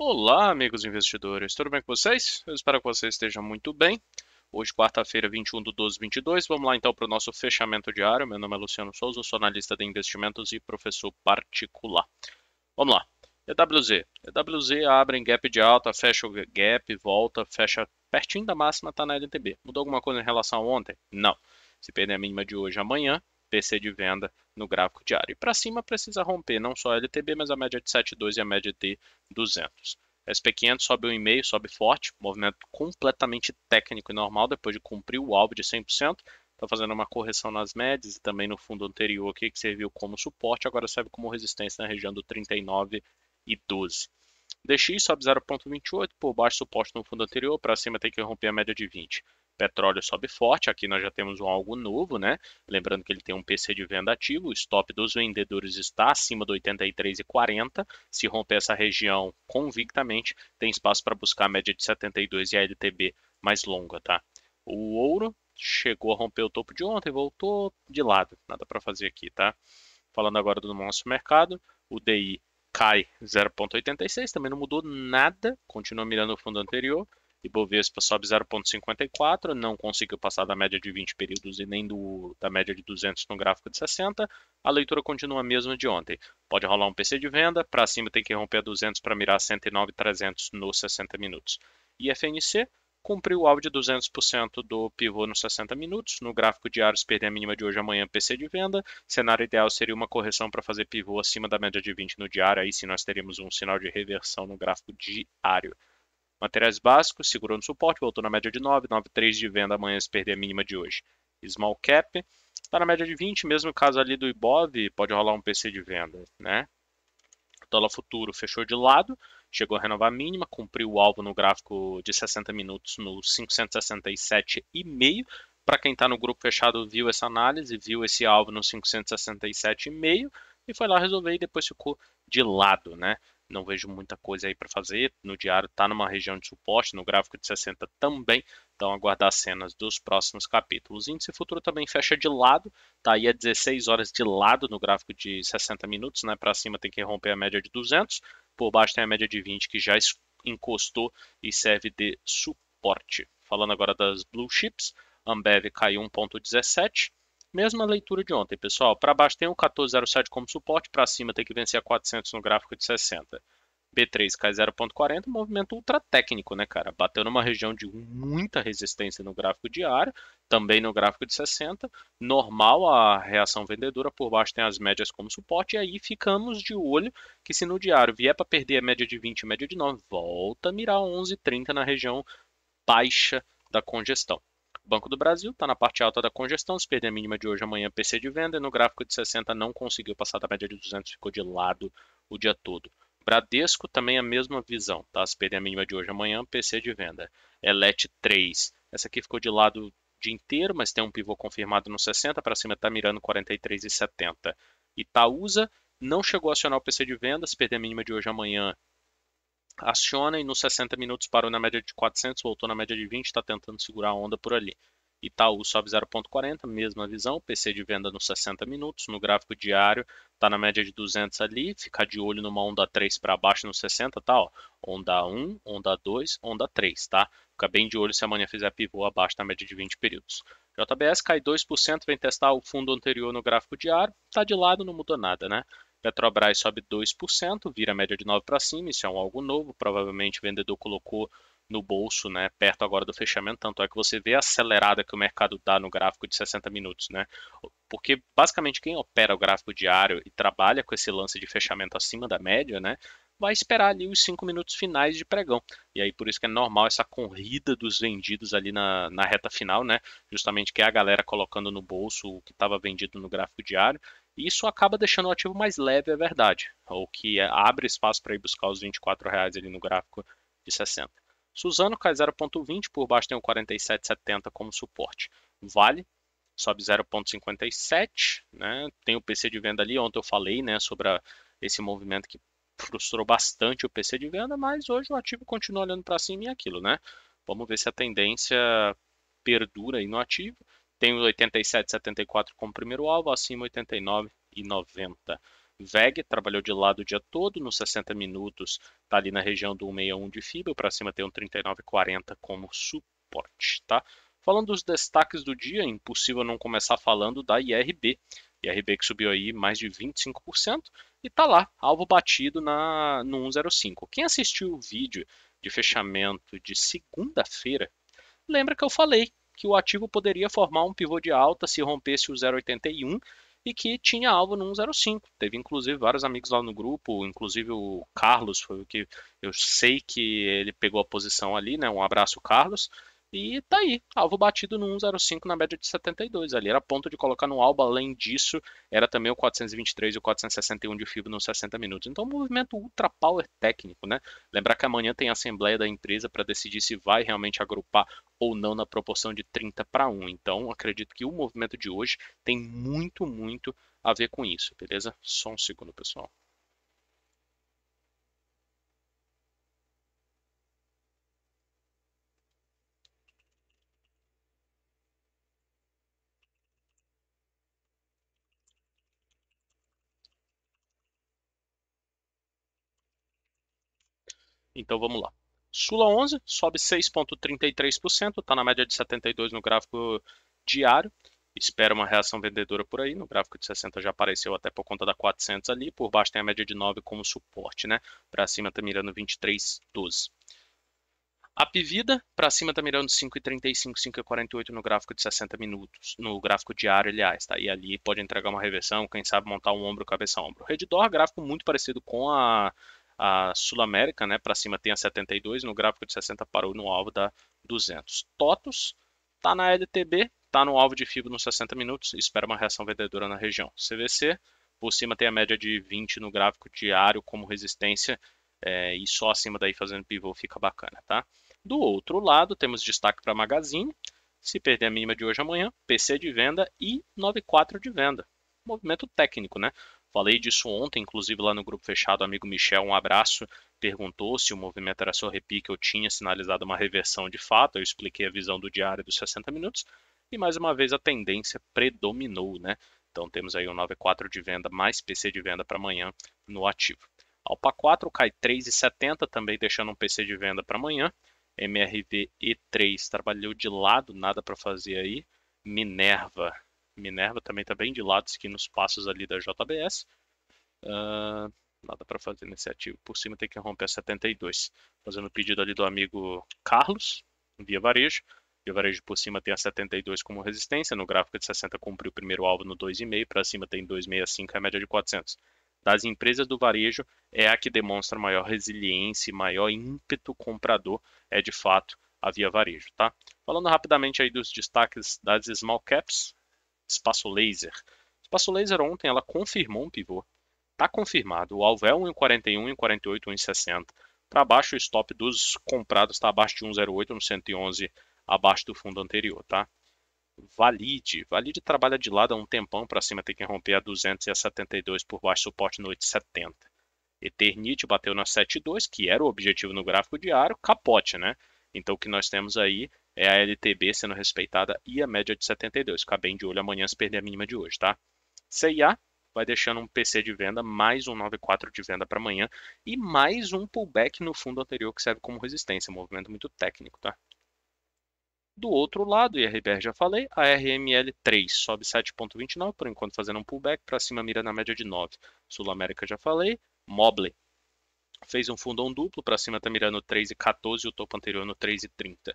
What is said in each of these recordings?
Olá, amigos investidores, tudo bem com vocês? Eu espero que vocês estejam muito bem. Hoje, quarta-feira, 21 de 12 22. Vamos lá então para o nosso fechamento diário. Meu nome é Luciano Souza, sou analista de investimentos e professor particular. Vamos lá. EWZ. EWZ abre em gap de alta, fecha o gap, volta, fecha pertinho da máxima, está na LTB. Mudou alguma coisa em relação a ontem? Não. Se perder a mínima de hoje amanhã, PC de venda no gráfico diário. E para cima precisa romper não só a LTB, mas a média de 72 e a média de 200. SP500 sobe 1,5, sobe forte, movimento completamente técnico e normal depois de cumprir o alvo de 100%. Está fazendo uma correção nas médias e também no fundo anterior aqui, que serviu como suporte, agora serve como resistência na região do 39 e 12. DX sobe 0,28, por baixo suporte no fundo anterior, para cima tem que romper a média de 20 petróleo sobe forte, aqui nós já temos um algo novo, né? Lembrando que ele tem um PC de venda ativo, o stop dos vendedores está acima do 83,40, se romper essa região convictamente, tem espaço para buscar a média de 72 e a LTB mais longa, tá? O ouro chegou a romper o topo de ontem, voltou de lado, nada para fazer aqui, tá? Falando agora do nosso mercado, o DI cai 0,86, também não mudou nada, continua mirando o fundo anterior. Ibovespa sobe 0,54, não conseguiu passar da média de 20 períodos e nem do, da média de 200 no gráfico de 60. A leitura continua a mesma de ontem. Pode rolar um PC de venda, para cima tem que romper a 200 para mirar 109,300 nos 60 minutos. E FNC cumpriu o alvo de 200% do pivô nos 60 minutos. No gráfico diário, se perder a mínima de hoje amanhã, PC de venda. Cenário ideal seria uma correção para fazer pivô acima da média de 20 no diário, aí sim nós teríamos um sinal de reversão no gráfico diário. Materiais básicos segurou no suporte, voltou na média de 9,93 de venda amanhã se perder a mínima de hoje. Small cap está na média de 20, mesmo caso ali do Ibov, pode rolar um PC de venda, né? Dólar futuro fechou de lado, chegou a renovar a mínima, cumpriu o alvo no gráfico de 60 minutos no 567,5. Para quem está no grupo fechado viu essa análise, viu esse alvo no 567,5 e foi lá resolver e depois ficou de lado, né? não vejo muita coisa aí para fazer. No diário está numa região de suporte, no gráfico de 60 também. Então, aguardar cenas dos próximos capítulos. O índice futuro também fecha de lado, tá aí a 16 horas de lado no gráfico de 60 minutos, né? Para cima tem que romper a média de 200, por baixo tem a média de 20 que já encostou e serve de suporte. Falando agora das blue chips, Ambev caiu 1.17, Mesma leitura de ontem, pessoal. Para baixo tem o 1407 como suporte, para cima tem que vencer a 400 no gráfico de 60. B3 cai 0.40, movimento ultra técnico, né, cara? Bateu numa região de muita resistência no gráfico diário, também no gráfico de 60. Normal a reação vendedora, por baixo tem as médias como suporte, e aí ficamos de olho que se no diário vier para perder a média de 20 e média de 9, volta a mirar 11,30 na região baixa da congestão. Banco do Brasil está na parte alta da congestão, se perder a mínima de hoje, amanhã PC de venda, e no gráfico de 60 não conseguiu passar da média de 200, ficou de lado o dia todo. Bradesco também a mesma visão, tá? se perder a mínima de hoje, amanhã PC de venda. É Elet 3, essa aqui ficou de lado o dia inteiro, mas tem um pivô confirmado no 60, para cima está mirando 43,70. Itaúsa não chegou a acionar o PC de venda, se perder a mínima de hoje, amanhã aciona e nos 60 minutos parou na média de 400, voltou na média de 20, está tentando segurar a onda por ali. Itaú sobe 0,40, mesma visão, PC de venda nos 60 minutos, no gráfico diário está na média de 200 ali, ficar de olho numa onda 3 para baixo nos 60, tá? Ó, onda 1, onda 2, onda 3, tá? Fica bem de olho se amanhã fizer pivô abaixo da média de 20 períodos. JBS cai 2%, vem testar o fundo anterior no gráfico diário, está de lado, não mudou nada, né? Petrobras sobe 2%, vira média de 9 para cima, isso é um algo novo, provavelmente o vendedor colocou no bolso, né, perto agora do fechamento, tanto é que você vê a acelerada que o mercado dá no gráfico de 60 minutos, né? Porque basicamente quem opera o gráfico diário e trabalha com esse lance de fechamento acima da média, né, vai esperar ali os 5 minutos finais de pregão. E aí por isso que é normal essa corrida dos vendidos ali na, na reta final, né? Justamente que é a galera colocando no bolso o que estava vendido no gráfico diário isso acaba deixando o ativo mais leve, é verdade, o que é, abre espaço para ir buscar os 24 reais ali no gráfico de 60. Suzano cai 0,20, por baixo tem o 47,70 como suporte. Vale sobe 0,57, né? Tem o PC de venda ali, ontem eu falei, né, sobre a, esse movimento que frustrou bastante o PC de venda, mas hoje o ativo continua olhando para cima e é aquilo, né? Vamos ver se a tendência perdura aí no ativo. Tem os 87, 74 como primeiro alvo, acima 89 e 90. Veg trabalhou de lado o dia todo, nos 60 minutos está ali na região do 161 de fibra, para cima tem um 39,40 como suporte, tá? Falando dos destaques do dia, impossível não começar falando da IRB. IRB que subiu aí mais de 25% e tá lá, alvo batido na no 105. Quem assistiu o vídeo de fechamento de segunda-feira, lembra que eu falei que o ativo poderia formar um pivô de alta se rompesse o 0,81 e que tinha alvo no 1,05. Teve inclusive vários amigos lá no grupo, inclusive o Carlos foi o que eu sei que ele pegou a posição ali, né? Um abraço, Carlos. E tá aí, alvo batido no 105 na média de 72. Ali era ponto de colocar no alba, além disso, era também o 423 e o 461 de FIBO nos 60 minutos. Então, um movimento ultra power técnico, né? Lembrar que amanhã tem a assembleia da empresa para decidir se vai realmente agrupar ou não na proporção de 30 para 1. Então, acredito que o movimento de hoje tem muito, muito a ver com isso, beleza? Só um segundo, pessoal. Então vamos lá. Sula 11 sobe 6,33%, está na média de 72 no gráfico diário. Espera uma reação vendedora por aí. No gráfico de 60 já apareceu até por conta da 400 ali. Por baixo tem a média de 9 como suporte, né? Para cima está mirando 23,12. A Pivida, para cima está mirando 5,35, 5,48 no gráfico de 60 minutos, no gráfico diário, aliás, tá? E ali pode entregar uma reversão, quem sabe montar um ombro, cabeça a ombro. Redditor, gráfico muito parecido com a a Sul-América, né, para cima tem a 72, no gráfico de 60 parou no alvo da 200. TOTUS está na LTB, está no alvo de FIBO nos 60 minutos, espera uma reação vendedora na região. CVC, por cima tem a média de 20 no gráfico diário como resistência, é, e só acima daí fazendo pivô fica bacana, tá? Do outro lado, temos destaque para Magazine, se perder a mínima de hoje amanhã, PC de venda e 94 de venda. Movimento técnico, né? Falei disso ontem, inclusive lá no grupo fechado, amigo Michel, um abraço, perguntou se o movimento era só repique eu tinha sinalizado uma reversão de fato. Eu expliquei a visão do diário dos 60 minutos e mais uma vez a tendência predominou, né? Então temos aí um 94 de venda mais PC de venda para amanhã no ativo. Alpa 4 cai 3,70, também deixando um PC de venda para amanhã. MRV E3 trabalhou de lado, nada para fazer aí. Minerva Minerva também está bem de lado, seguindo os passos ali da JBS. Uh, ah, nada para fazer nesse ativo. Por cima tem que romper a 72. Fazendo o pedido ali do amigo Carlos, via varejo. Via varejo por cima tem a 72 como resistência. No gráfico de 60 cumpriu o primeiro alvo no 2,5. Para cima tem 2,65, é a média de 400. Das empresas do varejo, é a que demonstra maior resiliência e maior ímpeto comprador. É de fato a via varejo, tá? Falando rapidamente aí dos destaques das small caps, Espaço Laser. Espaço Laser ontem ela confirmou um pivô. Está confirmado. O alvo é 1,41, 1,48, 1,60. Para baixo, o stop dos comprados está abaixo de 1,08, 111, abaixo do fundo anterior, tá? Valide. Valide trabalha de lado há um tempão para cima, tem que romper a 272 por baixo, suporte no 870. Eternite bateu na 72, que era o objetivo no gráfico diário, capote, né? Então o que nós temos aí é a LTB sendo respeitada e a média de 72. Ficar bem de olho amanhã se perder a mínima de hoje, tá? CIA vai deixando um PC de venda, mais um 94 de venda para amanhã e mais um pullback no fundo anterior que serve como resistência, movimento muito técnico, tá? Do outro lado, IRBR a já falei, a RML3 sobe 7.29, por enquanto fazendo um pullback, para cima mira na média de 9. Sul América já falei, Mobley fez um fundão duplo, para cima está mirando 3,14 e o topo anterior no 3,30. e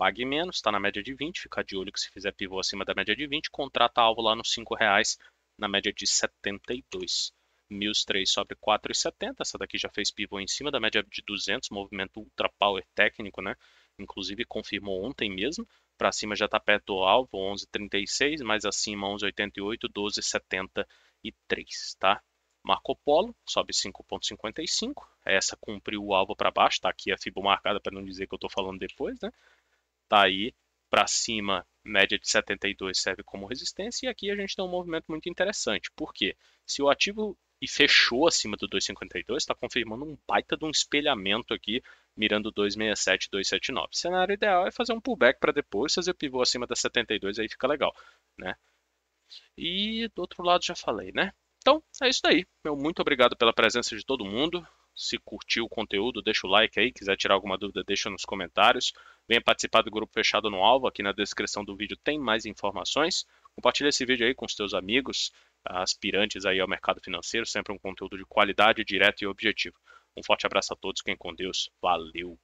pague menos, está na média de 20, fica de olho que se fizer pivô acima da média de 20, contrata alvo lá nos R$ reais na média de 72. Mills 3 sobre 4,70, essa daqui já fez pivô em cima da média de 200, movimento ultra power técnico, né? Inclusive confirmou ontem mesmo, para cima já está perto do alvo, 11,36, mais acima 11,88, 12,73, tá? Marco Polo sobe 5,55, essa cumpriu o alvo para baixo, está aqui a FIBO marcada para não dizer que eu estou falando depois, né? está aí para cima, média de 72 serve como resistência, e aqui a gente tem um movimento muito interessante. porque Se o ativo e fechou acima do 252, está confirmando um baita de um espelhamento aqui, mirando 267, 279. O cenário ideal é fazer um pullback para depois fazer pivô acima da 72, aí fica legal, né? E do outro lado já falei, né? Então, é isso aí Meu muito obrigado pela presença de todo mundo. Se curtiu o conteúdo, deixa o like aí. Quiser tirar alguma dúvida, deixa nos comentários. Venha participar do grupo fechado no Alvo, aqui na descrição do vídeo tem mais informações. Compartilhe esse vídeo aí com os teus amigos, aspirantes aí ao mercado financeiro, sempre um conteúdo de qualidade, direto e objetivo. Um forte abraço a todos, quem com Deus, valeu!